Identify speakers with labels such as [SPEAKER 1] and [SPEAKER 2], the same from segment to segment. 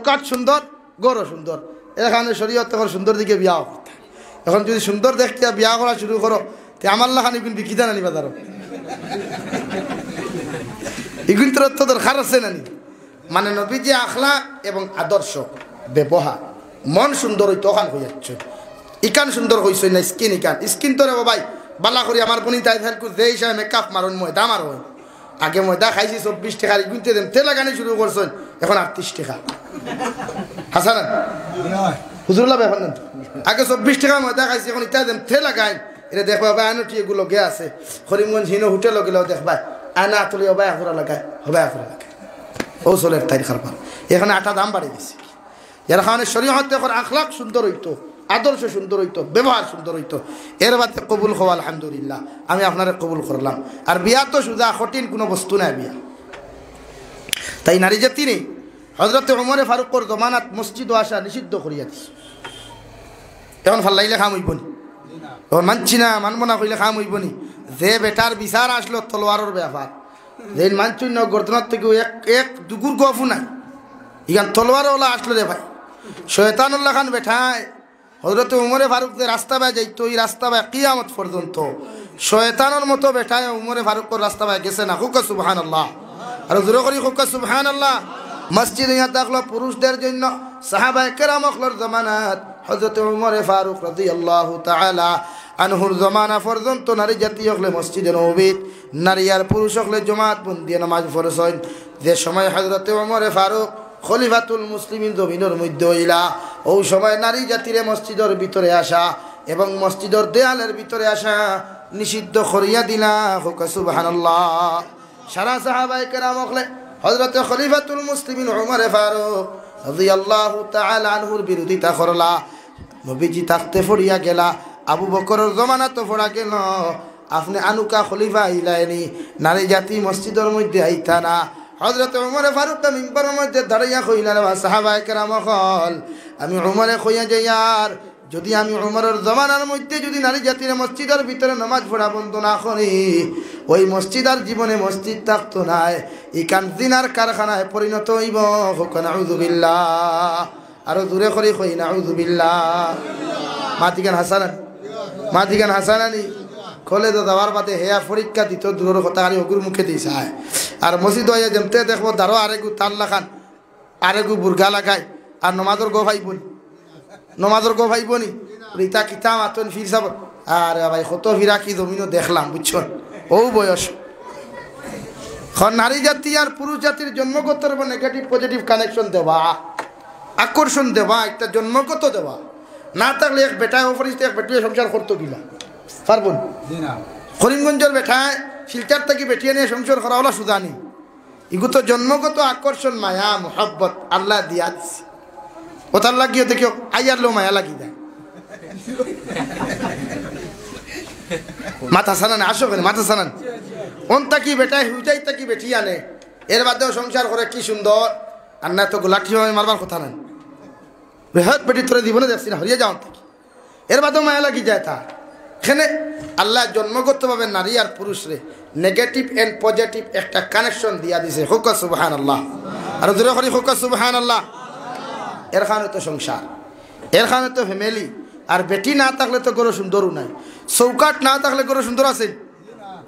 [SPEAKER 1] চৌকাট সুন্দর গরো সুন্দর এখানে শরীয়ত তখন সুন্দর দিকে বিয়া করতে এখন যদি সুন্দর দেখতে বিয়া করা শুরু করো তে আমার লাখান ইগুন বিকিতা নানি বাজার এগুলি তোর তো দরকার আছে নানি মানে নবী যে আখলা এবং আদর্শ ব্যবহার মন সুন্দর হইতো ওখান হয়ে যাচ্ছে ইকান সুন্দর হয়েছে না স্কিন ইকান স্কিন তোরে ভাই বালা করি আমার কোনি তাই থাকু যে হিসাবে মেকআপ মারুন ময়দা মারো আগে ময়দা খাইছি চব্বিশ টাকা ইগুন তেল লাগানি শুরু করছেন এখন আটত্রিশ টাকা হাসান হুজুরুল্লাহ ব্যাপার নেন আগে চব্বিশ টাকা ময়দা খাইছি এখন ইটা দেন থে লাগাই এটা দেখবা বা আনুটি এগুলো গে আছে হরিমগঞ্জ হিনো হোটেল গেলেও দেখবা আনা তুলি অবাই আখুরা লাগায় হবাই আখুরা লাগায় ও চলের তাই খারপার এখানে আটা দাম বাড়িয়ে দিছে এর কারণে শরীয়ত এখন আখলাখ সুন্দর হইতো আদর্শ সুন্দর হইতো ব্যবহার সুন্দর হইতো এর বাদে কবুল হওয়া আলহামদুলিল্লাহ আমি আপনারা কবুল করলাম আর বিয়া তো সুদা কঠিন কোনো বস্তু নাই বিয়া তাই নারী জাতি নেই হজরতে ওমরে ফারুকর জমানাত মসজিদ আসা নিষিদ্ধ করিয়া দিস এখন ফাল্লাইলে খাম হইব নি এখন মানছি না মানব না কইলে খাম হইবনি যে বেটার বিচার আসলো তলোয়ারর ব্যাপার যে মানছি না গর্দনার থেকে এক এক দুগুর গফু নাই ইখান তলোয়ারওয়ালা আসলো রে ভাই শয়তানুল্লাহ খান বেঠায় হজরত উমরে ফারুক যে রাস্তা বায় যাইতো ওই রাস্তা বায় কিয়ামত পর্যন্ত শয়তানোর মতো বেঠায় উমরে ফারুকর রাস্তা বায় গেছে না খুকা সুবহান আল্লাহ আর জোর করি খুকা সুবহান আল্লাহ মসজিদ ইয়া থাকলো পুরুষদের জন্য সাহাবায় কেরামকলর জমানাত হজরত উমর ফারুক রাজি আল্লাহ তালা আনহুর জমানা পর্যন্ত নারী জাতি হকলে মসজিদের নবীদ নারী আর পুরুষ হকলে জমাত বন্দিয়ে নামাজ ফরসইন যে সময় হজরত উমরে ফারুক খলিফাতুল মুসলিম জমিনের মধ্যে হইলা ও সময় নারী জাতিরে মসজিদের ভিতরে আসা এবং মসজিদের দেয়ালের ভিতরে আসা নিষিদ্ধ করিয়া দিলা হোক সারা সাহাবাই কেরামকলে হজরত খলিফাতুল মুসলিমিন ওমরে ফারুক রাদিয়াল্লাহু তাআলা আনহুর বিরোধিতা করলা নবীজি থাকতে ফড়িয়া গেলা আবু বকরের জমানা তো ফোড়া গেল আপনি আনুকা খলিফা আইলাইনি নারী জাতি মসজিদের মধ্যে আইতা না হজরত উমরে ফারুক মিম্বরের মধ্যে দাঁড়াইয়া কইলেন সাহাবায় কেরাম হল আমি উমরে কইয়া যাই আর যদি আমি উমরের জমানার মধ্যে যদি নারী জাতির মসজিদের ভিতরে নামাজ পড়া বন্ধ না করি ওই মসজিদার জীবনে মসজিদ থাকতো নাই ইকান জিনার কারখানায় পরিণত হইব হুকানাউজুবিল্লা আরো দূরে করে কই নাউজুবিল্লা মাতিকান হাসান মাতিকান হাসানানি খোলে তো দাবার পাতে হেয়া পরীক্ষা দিত দূর কথা আর অগুর মুখে দিয়ে চায় আর মসজিদ হইয়া যেমতে দেখব তারও আরেকু তাল লাখান আরেকু বুর্গা লাগায় আর নমাজর গো ভাই বনি নমাজর গো ভাই বনি রীতা কিতাম আতন ফির সাব আর ভাই কত ফিরা কি জমিনও দেখলাম বুঝছ ও বয়স নারী জাতি আর পুরুষ জাতির জন্মগত নেগেটিভ পজিটিভ কানেকশন দেওয়া আকর্ষণ দেওয়া একটা জন্মগত দেওয়া না থাকলে এক বেটায় অপরিচিত এক বেটিয়ে সংসার করতো কিনা পারবো করিমগঞ্জের বেঠায় শিলচার থেকে বেটিয়ে নিয়ে সংসার করা হলো সুদানি ইগু তো জন্মগত আকর্ষণ মায়া মোহাব্বত আল্লাহ দিয়া দিছে ওতার লাগিয়ে দেখি লো মায়া লাগি দেয় মাথা সানান আসো কেন মাথা সানান অন তাকি বেটাই হুইটাই তাকি বেটি আনে এর বাদেও সংসার করে কি সুন্দর আর না তো গোলাঠি হয় মারবার কথা নেন বেহত বেটি তোরা না দেখছি না হরিয়ে যাওয়ান তাকি এর বাদেও মায়া লাগি যায় তা এখানে আল্লাহ জন্মগতভাবে নারী আর পুরুষরে নেগেটিভ অ্যান্ড পজিটিভ একটা কানেকশন দিয়া দিছে হোক সুবাহান আল্লাহ আর দূরে করি হোক সুবাহান আল্লাহ এর কারণে তো সংসার এর কারণে তো ফ্যামিলি আর বেটি না থাকলে তো গরু সুন্দরও নাই চৌকাট না থাকলে গরু সুন্দর আছে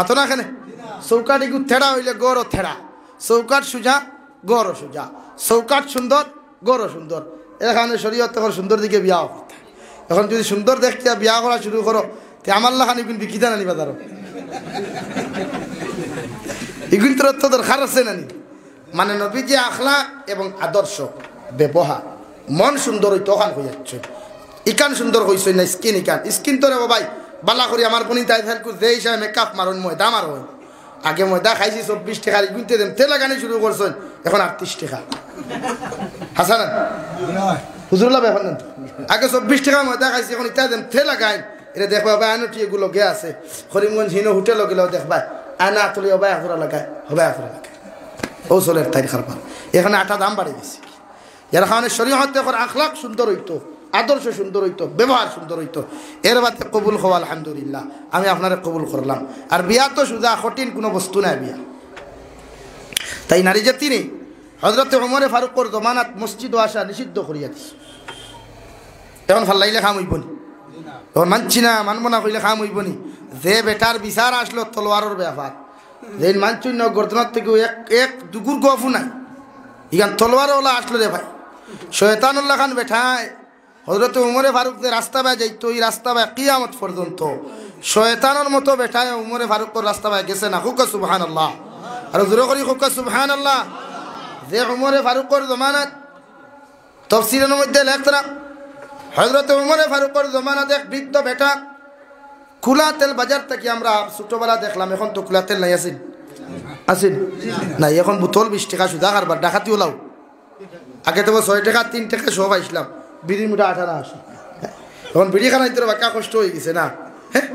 [SPEAKER 1] আতো না এখানে চৌকাট এগু থেড়া হইলে গড় থেড়া চৌকাট সোজা গড় সোজা চৌকাট সুন্দর গড় সুন্দর এখানে শরীয়ত এখন সুন্দর দিকে বিয়া করতে এখন যদি সুন্দর দেখতে বিয়া করা শুরু করো তে আমার লাখানি কিন্তু বিকিতা নানিবা তারও এগুলি তোর তো দরকার আছে নানি মানে নবী যে আখলা এবং আদর্শ ব্যবহার মন সুন্দর হইতে ওখান হয়ে যাচ্ছে ইকান সুন্দর হয়েছে না স্কিন ইকান স্কিন তোরে বাবাই বালা করি আমার কোন তাই থাকুক যে হিসাবে মেকআপ মারুন আর হয় আগে ময়দা খাইছি চব্বিশ টাকা গুনতে দেন তেল লাগানি শুরু করছেন এখন আটত্রিশ টাকা হাসান হুজুরুল্লাহ ব্যাপার না আগে চব্বিশ টাকা ময়দা খাইছি এখন ইটা দেন তেল গান এটা দেখবা বা আনটি এগুলো গে আছে হরিমগঞ্জ হিনো হোটেলও গেলেও দেখবা আনা তুলি হবাই আখুরা লাগায় হবাই আখুরা লাগায় ও চলে তাই খারাপ এখানে আটা দাম বাড়িয়ে গেছে এর কারণে শরীর হতে এখন আখলাখ সুন্দর হইতো আদর্শ সুন্দর হইতো ব্যবহার সুন্দর হইতো এর বাদে কবুল হওয়া আলহামদুলিল্লাহ আমি আপনারা কবুল করলাম আর বিয়া তো সুজা কঠিন কোনো বস্তু নাই বিয়া তাই নারী জাতি নেই হজরত অমরে ফারুকর জমানাত মসজিদ আসা নিষিদ্ধ করিয়া দিস এখন লাগিলে খাম হইব এখন মানছি না মানব না কইলে খাম হইব যে বেটার বিচার আসলো তলোয়ারের ব্যাপার যে মানছি না গর্দনার থেকে এক এক দুগুর গফু নাই ইখান তলোয়ারওয়ালা আসলো রে ভাই শয়তানুল্লাহ খান বেঠায় হজরত উমরে ফারুকদের রাস্তা বায় যাইত ওই রাস্তা বায় কিয়ামত পর্যন্ত শয়তানোর মতো বেঠায় উমরে ফারুকর রাস্তা বায় গেছে না হুকা সুবহান আল্লাহ আর জোর করি হুকা সুবহান আল্লাহ যে উমরে ফারুকর জমানাত তফসিলের মধ্যে লেখরা হজরত উমরে ফারুকর জমানাত এক বৃদ্ধ বেটা খোলা তেল বাজার থেকে আমরা ছোটবেলা দেখলাম এখন তো খোলা তেল নাই আছেন আছেন না এখন বোতল বিশ টাকা সুদা কারবার ডাকাতিও লাও আগে তো ছয় টাকা তিন টাকা সব আইসলাম বিড়ির মুঠা আঠারা আসে এখন বিড়ি খানা ইতরে বাক্কা কষ্ট হয়ে গেছে না হ্যাঁ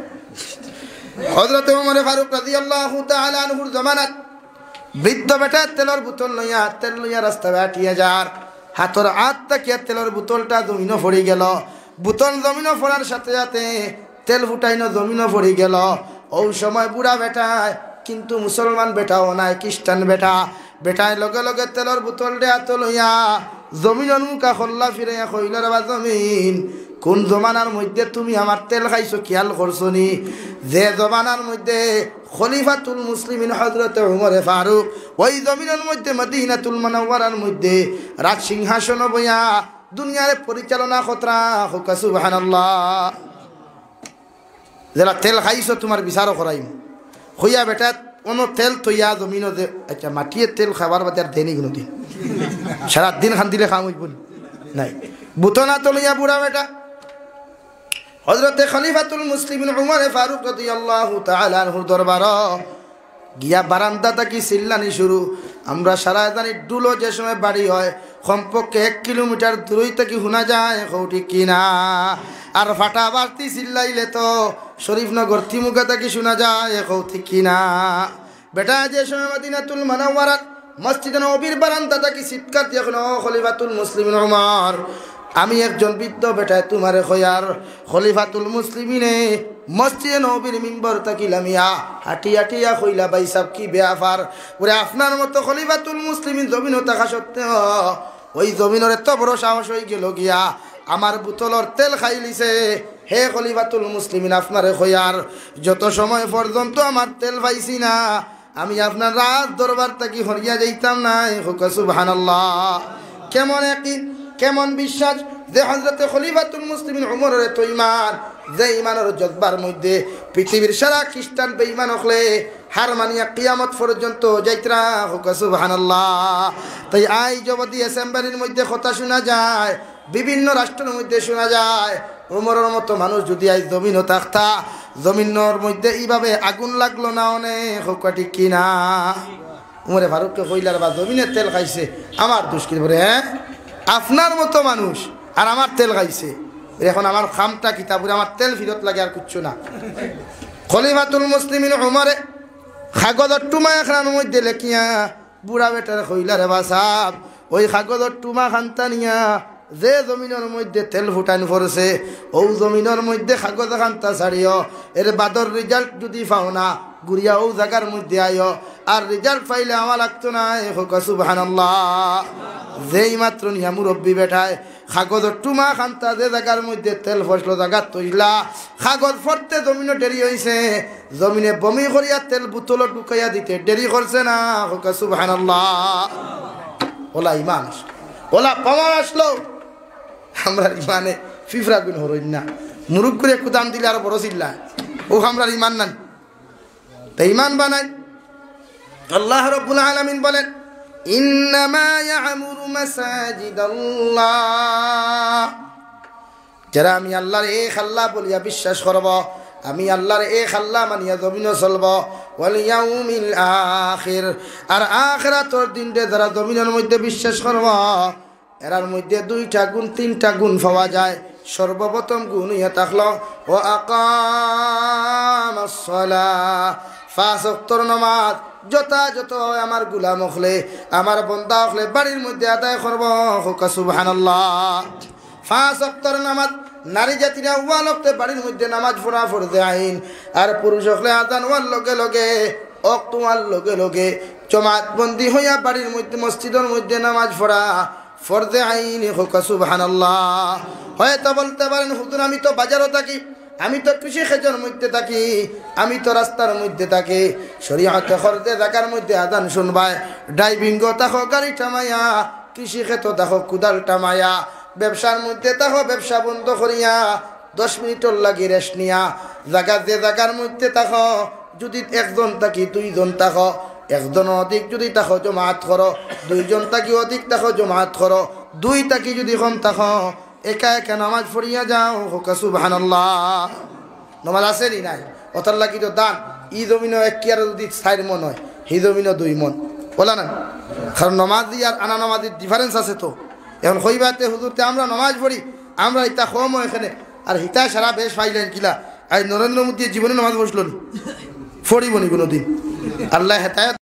[SPEAKER 1] হজরত উমরে ফারুক রাজি আল্লাহ আনহুর জমানাত বৃদ্ধ বেটা তেলর বোতল লইয়া তেল লইয়া রাস্তা বেটিয়া যার হাতর আত তাকিয়া তেলর বোতলটা জমিনও ফড়ি গেল বোতল জমিনও ফোড়ার সাথে সাথে তেল ফুটাইনো জমিনও ফড়ি গেল ওই সময় বুড়া বেটায় কিন্তু মুসলমান বেটাও নাই খ্রিস্টান বেটা বেটায় লগে লগে তেলর বোতল দেয়া তো লইয়া জমিনের মুখা খল্লা ফিরাইয়া কইল রে জমিন কোন জমানার মধ্যে তুমি আমার তেল খাইছো খেয়াল করছো নি যে জমানার মধ্যে খলিফাতুল মুসলিমিন হজরত উমরে ফারুক ওই জমিনের মধ্যে মদিনাতুল মানওয়ারার মধ্যে রাজ সিংহাসন বইয়া দুনিয়ার পরিচালনা খতরা হুকাসু সুবহানাল্লাহ যারা তেল খাইছো তোমার বিচারও করাইম হইয়া বেটা কোনো তেল তৈয়া জমিন আচ্ছা মাটিয়ে তেল খাবার বাদে আর দেনি কোনো দিন সারাদিন খান দিলে খাম হইব নাই বুতনা তলিয়া বুড়া বেটা হজরতে খলিফাতুল মুসলিম উমরে ফারুক রতি আল্লাহ তাহুর দরবার গিয়া বারান্দা তাকি সিল্লানি শুরু আমরা সারা জানি ডুলো যে সময় বাড়ি হয় কমপক্ষে এক কিলোমিটার দূরই থেকে শোনা যায় কৌটি কিনা আর ফাটা বাড়তি চিল্লাইলে তো শরীফনগর তিমুখে থাকি শোনা যায় কৌটি কিনা বেটা যে সময় মাদিনাতুল মানাওয়ারাত মসজিদে নবীর বারান্দা থাকি চিৎকার দিয়ে এখন খলিফাতুল মুসলিম রহমান আমি একজন বৃদ্ধ বেটায় তোমারে হইয়ার খলিফাতুল মুসলিমিনে মসজিদে নবীর মিম্বর থাকিলাম ইয়া হাঁটি হাঁটিয়া হইলা বাই সাব কি বেয়াফার ওরে আপনার মতো খলিফাতুল মুসলিমিন জমিনও থাকা সত্ত্বেও ওই জমিনের এত বড় সাহস হয়ে গেল গিয়া আমার বোতলর তেল খাইলিছে হে খলিফাতুল মুসলিমিন আপনারে হইয়ার যত সময় পর্যন্ত আমার তেল পাইছি না আমি আপনার রাত দরবার তাকি হরিয়া যাইতাম নাই সুবহান কেমন একই কেমন বিশ্বাস যে হজরতে খলিফাতুল মুসলিম উমরের তো ইমান যে ইমানের জজ্বার মধ্যে পৃথিবীর সারা খ্রিস্টান বেঈমান হলে হার মানিয়া কিয়ামত পর্যন্ত যাইতরা হুক সুবহানাল্লাহ তাই আই জবদি অ্যাসেম্বলির মধ্যে কথা শোনা যায় বিভিন্ন রাষ্ট্রের মধ্যে শোনা যায় উমরের মতো মানুষ যদি আই জমিন থাকতা জমিনের মধ্যে এইভাবে আগুন লাগলো না অনেক হকাটি কিনা উমরে ফারুককে কইলার বা জমিনের তেল খাইছে আমার দুষ্কির পরে হ্যাঁ আপনার মতো মানুষ আর আমার তেল খাইছে এখন আমার খামটা কিতাবুরে আমার তেল ফিরত লাগে আর কিচ্ছু না খলিমাতুল মুসলিম উমরে খাগদর টুমা এখন মধ্যে লেখিয়া বুড়া বেটার কইলারে সাপ ওই খাগদর টুমা খান্তা নিয়া যে জমিনের মধ্যে তেল ফুটান পড়েছে ও জমিনের মধ্যে কাগজ খান্তা ছাড়িও এর বাদর রিজাল্ট যদি পাও না গুড়িয়া ও জায়গার মধ্যে আইও আর রিজাল্ট পাইলে আমার লাগতো না এ সুবহানাল্লাহ যেই মাত্র নিয়া মুরব্বী বেঠায় খাগজ টুমা খান্তা যে জায়গার মধ্যে তেল ফসল জায়গা তৈলা কাগজ ফরতে জমিনে দেরি হয়েছে জমিনে বমি করিয়া তেল বোতল ঢুকাইয়া দিতে দেরি করছে না সুবহানাল্লাহ ওলা ইমান ওলা প্রমাণ আসলো আমরা ইমানে ফিফরা বিন হরইন না মুরুখ করে কুদাম দিলে আর বড় চিল্লা ও আমরা ইমান নান তাই ইমান বানাই আল্লাহ রব্বুল আলমিন বলেন ইন্নামা ইয়ামুরু মাসাজিদাল্লাহ যারা আমি আল্লাহর এ খাল্লা বলিয়া বিশ্বাস করব আমি আল্লাহর এ খাল্লা মানিয়া জমিন চলব ওয়ালিয়াউমিল আখির আর আখরাতর দিনটে যারা জমিনের মধ্যে বিশ্বাস করব এরার মধ্যে দুইটা গুণ তিনটা গুণ পাওয়া যায় সর্বপ্রথম গুণ ইয়ে থাকল ও আকামসলা ফাঁসক্তর নমাজ যথাযথভাবে আমার গুলাম হলে আমার বন্দা হলে বাড়ির মধ্যে আদায় করব হোকা সুবাহান্লাহ নামাজ নারী জাতিরা ওয়াল অক্তে বাড়ির মধ্যে নামাজ ফোরা ফোরতে আইন আর পুরুষ হকলে আদান ওয়ার লগে লগে অক তোমার লগে লগে জমাতবন্দি হইয়া বাড়ির মধ্যে মসজিদের মধ্যে নামাজ ফোরা ফর্দে আইনি হোক সুবহানাল্লাহ হয়তো বলতে পারেন হুজুর আমি তো বাজারও থাকি আমি তো কৃষি ক্ষেত্রের মধ্যে থাকি আমি তো রাস্তার মধ্যে থাকি শরীয়তে খরদে থাকার মধ্যে আদান শুনবায় গো তাহো গাড়ি টামাইয়া কৃষি ক্ষেত্র তাহো কুদাল টামাইয়া ব্যবসার মধ্যে তাহো ব্যবসা বন্ধ করিয়া দশ মিনিটর লাগি রেস্ট নিয়া জাগা যে জাগার মধ্যে তাহো যদি একজন থাকি দুইজন তাহো একজন অধিক যদি তাকো জমাত কর দুইজন তাকি অধিক তাকো জমাত কর দুই তাকি যদি কম তাকো একা একা নামাজ পড়িয়া যাও হোকা সুবাহান নমাজ আছে নি নাই অথার লাগি তো দান ই জমিনও এক কিয়ার যদি চার মন হয় হি জমিনও দুই মন বলা না কারণ নমাজ দিয়ে আর আনা নমাজের ডিফারেন্স আছে তো এখন হইবাতে হুজুরতে আমরা নমাজ পড়ি আমরা ইতা কম এখানে আর হিতা সারা বেশ পাইলেন কিলা আর নরেন্দ্র মোদী জীবনে নমাজ বসল নি পড়িব নি কোনো দিন अल्लाह हदायत